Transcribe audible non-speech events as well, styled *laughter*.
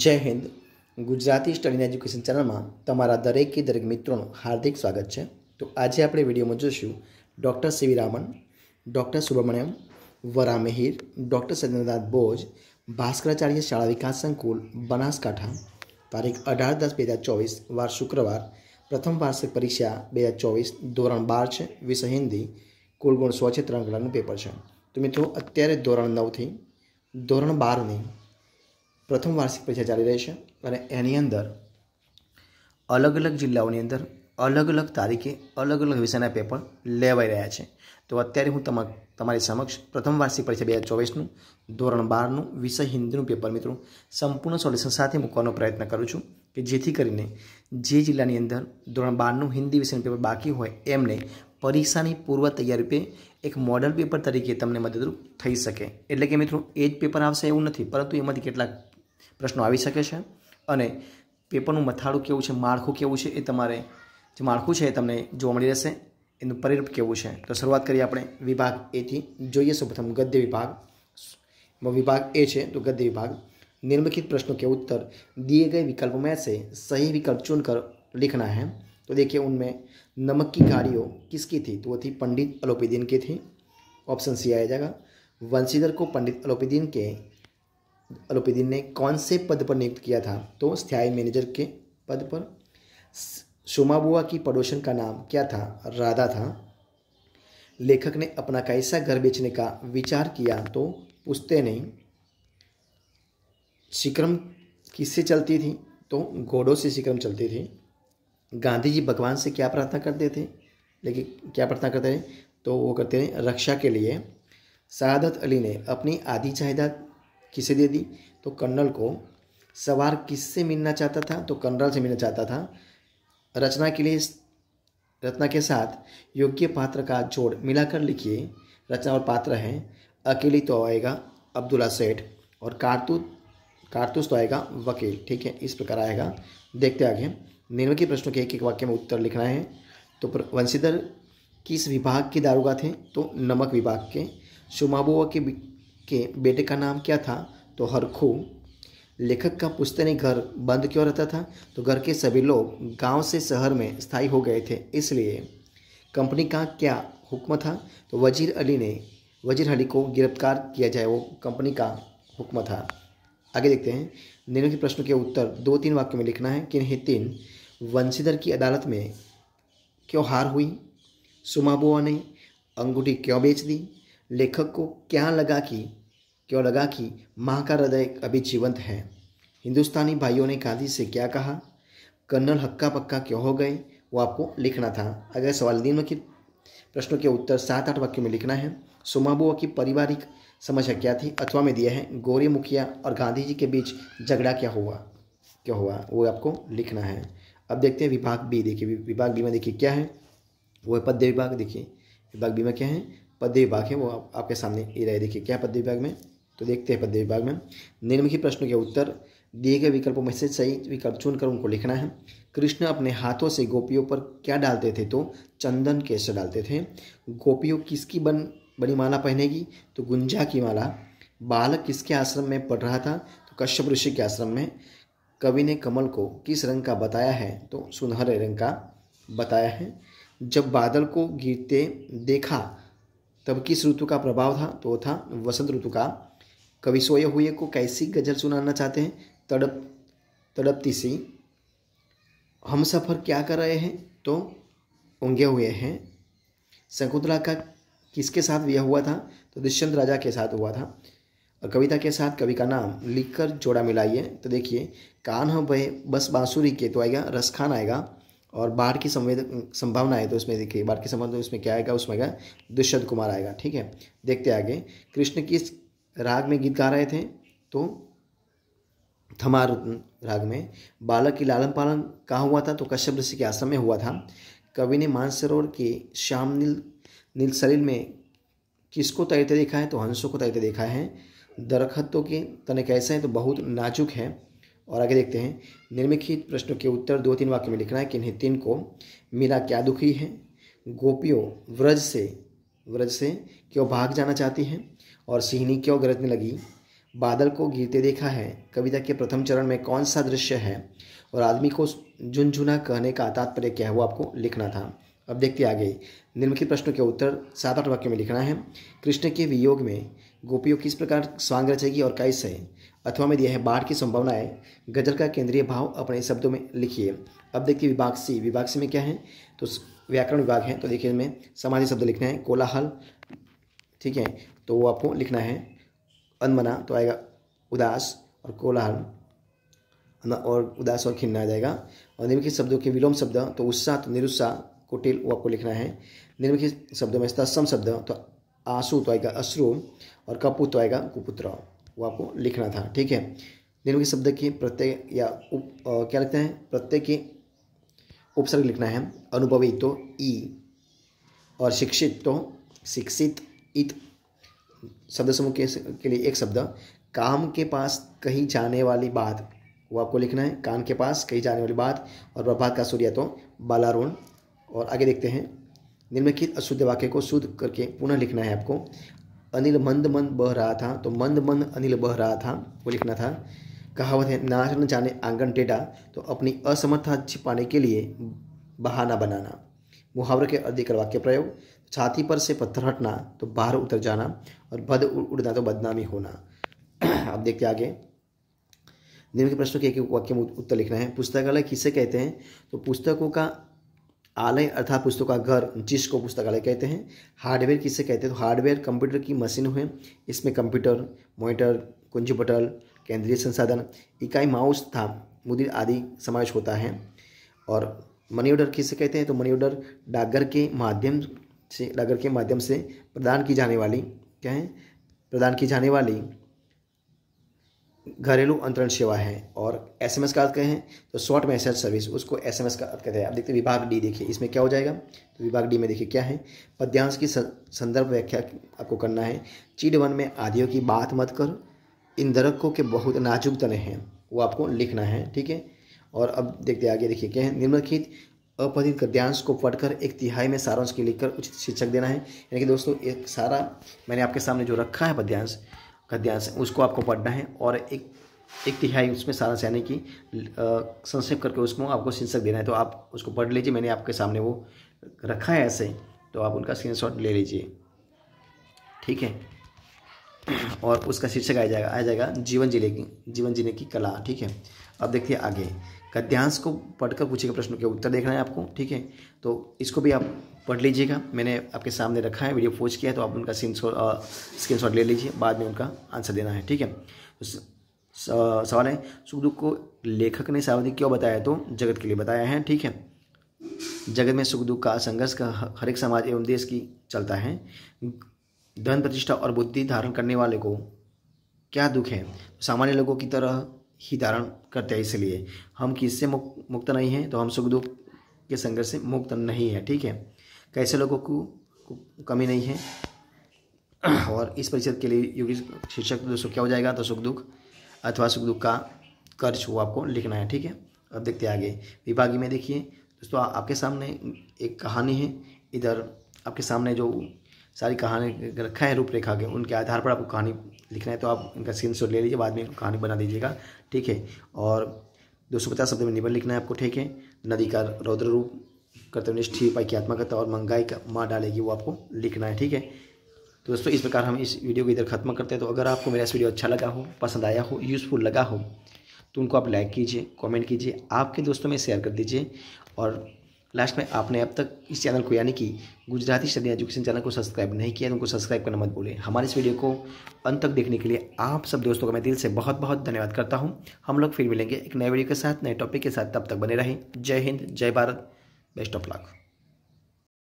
જય Hind Gujarati study education ચેનલમાં તમારા દરેકે દરેક મિત્રોનું હાર્દિક સ્વાગત છે તો આજે આપણે વિડીયોમાં જોઈશું doctor C V Raman doctor Subramanyam વરા મિહિર ડૉક્ટર સજેન્દ્રનાથ બોઝ ભાસ્કરાચાર્ય શાળા વિકાસ સંકુલ બનાસકાંઠા તારીખ અઢાર દસ બે હજાર ચોવીસ વાર શુક્રવાર પ્રથમ વાર્ષિક પરીક્ષા બે હજાર ચોવીસ ધોરણ બાર છે વિષય હિન્દી કુલ ગુણ સો ત્રણ કલાકનું પેપર છે તો મિત્રો અત્યારે ધોરણ નવથી ધોરણ બારની પ્રથમ વાર્ષિક પરીક્ષા ચાલી રહી છે અને એની અંદર અલગ અલગ જિલ્લાઓની અંદર અલગ અલગ તારીખે અલગ અલગ વિષયના પેપર લેવાઈ રહ્યા છે તો અત્યારે હું તમા તમારી સમક્ષ પ્રથમ વાર્ષિક પરીક્ષા બે હજાર ચોવીસનું ધોરણ બારનું વિષય હિન્દીનું પેપર મિત્રો સંપૂર્ણ સોલ્યુશન સાથે મૂકવાનો પ્રયત્ન કરું છું કે જેથી કરીને જે જિલ્લાની અંદર ધોરણ બારનું હિન્દી વિષયનું પેપર બાકી હોય એમને પરીક્ષાની પૂર્વ તૈયારી રૂપે એક મોડલ પેપર તરીકે તમને મદદરૂપ થઈ શકે એટલે કે મિત્રો એ જ પેપર આવશે એવું નથી પરંતુ એમાંથી કેટલાક प्रश्न आई सके पेपरन मथाड़ू केव मू केव मू तक मिली रहे परिरूप परिणप तो शुरुआत करिए अपने विभाग ए थी जो है सौ प्रथम गद्य विभाग विभाग ए है तो गद्य विभाग निर्मिखित प्रश्नों के उत्तर दिए गए विकल्प में से सही विकल्प चुनकर लिखना है तो देखिए उनमें नमक की गाड़ियों किसकी थी तो वो थी पंडित अलोपीदीन की थी ऑप्शन सी आ जाएगा वंशीधर को पंडित अलोपीदीन के अलोपेदी ने कौन से पद पर नियुक्त किया था तो स्थायी मैनेजर के पद पर सोमाबुआ की पड़ोसन का नाम क्या था राधा था लेखक ने अपना कैसा घर बेचने का विचार किया तो पूछते नहीं सिक्रम किससे चलती थी तो घोड़ों से सिक्रम चलती थी गांधी जी भगवान से क्या प्रार्थना करते थे लेकिन क्या प्रार्थना करते थे तो वो करते हैं रक्षा के लिए सादत अली ने अपनी आधी जायदाद किसे दे दी तो कर्नल को सवार किससे मिलना चाहता था तो कर्नल से मिलना चाहता था रचना के लिए रचना के साथ योग्य पात्र का जोड़ मिलाकर लिखिए रचना और पात्र हैं अकेली तो आएगा अब्दुल्ला सेठ और कारतूत कारतूस तो आएगा वकील ठीक है इस प्रकार आएगा देखते आगे के प्रश्नों के एक एक वाक्य में उत्तर लिखना है तो वंशीधर किस विभाग के दारोगा थे तो नमक विभाग के शुमाबुआ के के बेटे का नाम क्या था तो हरखू लेखक का पुश्तैनी घर बंद क्यों रहता था तो घर के सभी लोग गांव से शहर में स्थायी हो गए थे इसलिए कंपनी का क्या हुक्म था तो वजीर अली ने वजीर अली को गिरफ्तार किया जाए वो कंपनी का हुक्म था आगे देखते हैं निम्नलिखित प्रश्नों के उत्तर दो तीन वाक्य में लिखना है कि तीन वंशीधर की अदालत में क्यों हार हुई सुमा बुआ ने अंगूठी क्यों बेच दी लेखक को क्या लगा कि क्यों लगा कि माँ का हृदय अभी जीवंत है हिंदुस्तानी भाइयों ने गांधी से क्या कहा कर्नल हक्का पक्का क्यों हो गए वो आपको लिखना था अगर सवाल दिन के प्रश्नों के उत्तर सात आठ वाक्यों में लिखना है सुमाबुआ की पारिवारिक समस्या क्या थी अथवा में दिया है गोरी मुखिया और गांधी जी के बीच झगड़ा क्या हुआ क्या हुआ वो आपको लिखना है अब देखते हैं विभाग बी देखिए विभाग बी में देखिए क्या है वो है पद्य विभाग देखिए विभाग बी में क्या है पद्य विभाग है वो आप, आपके सामने ये रहे देखिए क्या पद्य विभाग में तो देखते हैं पद्य विभाग में निम्नलिखित प्रश्नों के उत्तर दिए गए विकल्पों में से सही विकल्प चुनकर उनको लिखना है कृष्ण अपने हाथों से गोपियों पर क्या डालते थे तो चंदन कैसे डालते थे गोपियों किसकी बन बड़ी माला पहनेगी तो गुंजा की माला बालक किसके आश्रम में पढ़ रहा था तो कश्यप ऋषि के आश्रम में कवि ने कमल को किस रंग का बताया है तो सुनहरे रंग का बताया है जब बादल को गिरते देखा तब किस ऋतु का प्रभाव था तो था वसंत ऋतु का कवि सोए हुए को कैसी गज़ल सुनाना चाहते हैं तड़प तड़पती सी हम सफ़र क्या कर रहे हैं तो उंगे हुए हैं शकुंतला का किसके साथ यह हुआ था तो दुष्यंत राजा के साथ हुआ था और कविता के साथ कवि का नाम लिखकर जोड़ा मिलाइए तो देखिए कान हो बहे बस बांसुरी के तो आएगा रसखान आएगा और बाढ़ की संवेद संभावना है तो उसमें देखिए बाढ़ की संभावना तो उसमें क्या आएगा उसमें आएगा दुष्यंत कुमार आएगा ठीक है देखते आगे कृष्ण किस राग में गीत गा रहे थे तो थमार राग में बालक की लालन पालन कहाँ हुआ था तो कश्यप ऋषि के आश्रम में हुआ था कवि ने मानसरोवर के श्याम नील नील सलील में किसको तैरते देखा है तो हंसों को तैरते देखा है दरखतों के तने कैसे हैं तो बहुत नाजुक है और आगे देखते हैं निर्मिखित प्रश्नों के उत्तर दो तीन वाक्य में लिखना है कि इन्हें तीन को मीरा क्या दुखी है गोपियों व्रज से व्रज से क्यों भाग जाना चाहती हैं और सिहनी क्यों गरजने लगी बादल को गिरते देखा है कविता के प्रथम चरण में कौन सा दृश्य है और आदमी को झुनझुना कहने का तात्पर्य क्या है वो आपको लिखना था अब देखते आगे निम्नलिखित प्रश्नों के उत्तर सात आठ वाक्यों में लिखना है कृष्ण के वियोग में गोपियों किस प्रकार स्वांग रचेगी और कैसे अथवा में दिया है बाढ़ की संभावनाएं गजल का केंद्रीय भाव अपने शब्दों में लिखिए अब देखिए विभाग सी विभाग सी में क्या है तो व्याकरण विभाग है तो देखिए इसमें समाधि शब्द लिखना है कोलाहल ठीक है तो वो आपको लिखना है अनमना तो आएगा उदास और कोलाहल और उदास और खिन्ना आ जाएगा और निम्नलिखित शब्दों के विलोम शब्द तो उत्साह तो निरुत्साह कुटिल वो आपको लिखना है निम्नलिखित शब्दों में तत्सम शब्द तो आंसू तो आएगा अश्रु और कपू तो आएगा कुपुत्र वो आपको लिखना था ठीक है निम्नलिखित शब्द के प्रत्यय या उप आ, क्या लिखते हैं प्रत्यय के उपसर्ग लिखना है अनुभवी तो ई और शिक्षित तो शिक्षित इत शब्द समूह के, के लिए एक शब्द काम के पास कहीं जाने वाली बात वो आपको लिखना है कान के पास कहीं जाने वाली बात और प्रभात का सूर्य तो बालारोण और आगे देखते हैं निम्नलिखित अशुद्ध वाक्य को शुद्ध करके पुनः लिखना है आपको अनिल मंद मंद बह रहा था तो मंद मंद अनिल बह रहा था वो लिखना था कहावत है नाच न जाने आंगन टेढ़ा तो अपनी असमर्थता छिपाने के लिए बहाना बनाना मुहावरे के अधिकर वाक्य प्रयोग छाती पर से पत्थर हटना तो बाहर उतर जाना और बद उड़ना तो बदनामी होना अब देखते आगे निम्न प्रश्नों के एक वाक्य में उत्तर लिखना है पुस्तकालय किसे कहते हैं तो पुस्तकों का आलय अर्थात पुस्तकों का घर जिसको पुस्तकालय कहते हैं हार्डवेयर किसे कहते हैं तो हार्डवेयर कंप्यूटर की मशीन हुए इसमें कंप्यूटर मोनिटर कुंज बटल केंद्रीय संसाधन इकाई माउस था मुदिर आदि समावेश होता है और मनी ऑर्डर किसे कहते हैं तो मनी ऑर्डर डाकघर के माध्यम से डाकघर के माध्यम से प्रदान की जाने वाली क्या है प्रदान की जाने वाली घरेलू अंतरण सेवा है और एस एम एस का अर्थ कहें तो शॉर्ट मैसेज सर्विस उसको एस एम एस का अर्थ कहते हैं आप देखते हैं विभाग डी देखिए इसमें क्या हो जाएगा तो विभाग डी में देखिए क्या है पद्यांश की संदर्भ व्याख्या आपको करना है चीड वन में आदियों की बात मत कर इन दरकों के बहुत नाजुक तने हैं वो आपको लिखना है ठीक है और अब देखते आगे देखिए क्या है निम्नलिखित अपरिहित गद्यांश को पढ़कर एक तिहाई में सारांश के लिखकर उचित शीर्षक देना है यानी कि दोस्तों एक सारा मैंने आपके सामने जो रखा है पद्यांश गद्यांश उसको आपको पढ़ना है और एक एक तिहाई उसमें सारांश यानी कि संक्षेप करके उसको आपको शीर्षक देना है तो आप उसको पढ़ लीजिए मैंने आपके सामने वो रखा है ऐसे तो आप उनका स्क्रीन ले लीजिए ठीक है और उसका शीर्षक आ जाएगा आ जाएगा जीवन जीने की जीवन जीने की कला ठीक है अब देखिए आगे गद्यांश को पढ़कर पूछेगा प्रश्नों के उत्तर देखना है आपको ठीक है तो इसको भी आप पढ़ लीजिएगा मैंने आपके सामने रखा है वीडियो पोज किया है तो आप उनका स्क्रीन शॉट ले लीजिए बाद में उनका आंसर देना है ठीक है तो सवाल है सुख दुख को लेखक ने सावधिक क्यों बताया तो जगत के लिए बताया है ठीक है जगत में सुख दुख का संघर्ष का हर एक समाज एवं देश की चलता है धन प्रतिष्ठा और बुद्धि धारण करने वाले को क्या दुख है सामान्य लोगों की तरह ही धारण करते हैं इसलिए हम किससे मुक्त मुक्त नहीं हैं तो हम सुख दुख के संघर्ष से मुक्त नहीं है ठीक है कैसे लोगों को, को कमी नहीं है *clears throat* और इस परिषद के लिए योगी शिक्षक दोस्तों क्या हो जाएगा तो सुख दुख अथवा सुख दुख का कर्ज वो आपको लिखना है ठीक है अब देखते आगे विभागी में देखिए दोस्तों आपके सामने एक कहानी है इधर आपके सामने जो सारी कहानी रखा है रूपरेखा के उनके आधार पर आपको कहानी लिखना है तो आप इनका सीन शॉट ले लीजिए बाद में कहानी बना दीजिएगा ठीक है और दो सौ पचास शब्द में निबंध लिखना है आपको ठीक है नदी का रौद्र रूप कर्तव्य निष्ठी उपाय की आत्मकथा और महंगाई का माँ डालेगी वो आपको लिखना है ठीक है तो दोस्तों इस प्रकार हम इस वीडियो को इधर खत्म करते हैं तो अगर आपको मेरा इस वीडियो अच्छा लगा हो पसंद आया हो यूज़फुल लगा हो तो उनको आप लाइक कीजिए कमेंट कीजिए आपके दोस्तों में शेयर कर दीजिए और लास्ट में आपने अब तक इस चैनल को यानी कि गुजराती स्टडी एजुकेशन चैनल को सब्सक्राइब नहीं किया तो उनको सब्सक्राइब करना मत बोले हमारे इस वीडियो को अंत तक देखने के लिए आप सब दोस्तों का मैं दिल से बहुत बहुत धन्यवाद करता हूँ हम लोग फिर मिलेंगे एक नए वीडियो के साथ नए टॉपिक के साथ तब तक बने रहें जय हिंद जय भारत बेस्ट ऑफ लक